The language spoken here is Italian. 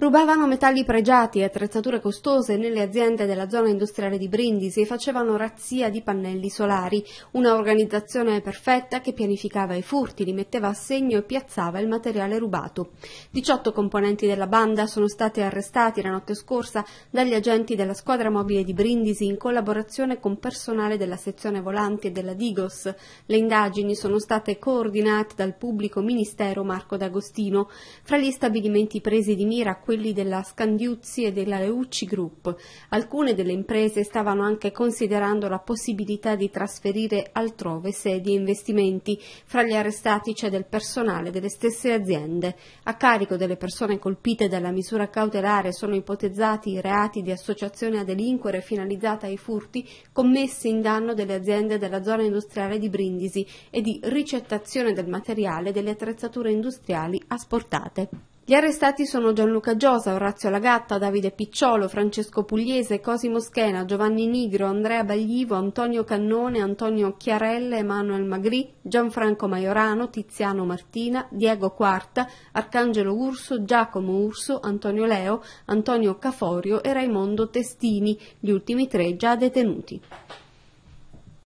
Rubavano metalli pregiati e attrezzature costose nelle aziende della zona industriale di Brindisi e facevano razzia di pannelli solari, una organizzazione perfetta che pianificava i furti, li metteva a segno e piazzava il materiale rubato. 18 componenti della banda sono stati arrestati la notte scorsa dagli agenti della squadra mobile di Brindisi in collaborazione con personale della sezione volanti e della Digos. Le indagini sono state coordinate dal pubblico ministero Marco D'Agostino. Fra gli stabilimenti presi di mira quelli della Scandiuzzi e della Leucci Group. Alcune delle imprese stavano anche considerando la possibilità di trasferire altrove sedi e investimenti. Fra gli arrestati c'è del personale delle stesse aziende. A carico delle persone colpite dalla misura cautelare sono ipotizzati i reati di associazione a delinquere finalizzata ai furti commessi in danno delle aziende della zona industriale di Brindisi e di ricettazione del materiale delle attrezzature industriali asportate. Gli arrestati sono Gianluca Giosa, Orazio Lagatta, Davide Picciolo, Francesco Pugliese, Cosimo Schena, Giovanni Nigro, Andrea Baglivo, Antonio Cannone, Antonio Chiarelle, Emanuel Magrì, Gianfranco Maiorano, Tiziano Martina, Diego Quarta, Arcangelo Urso, Giacomo Urso, Antonio Leo, Antonio Caforio e Raimondo Testini, gli ultimi tre già detenuti.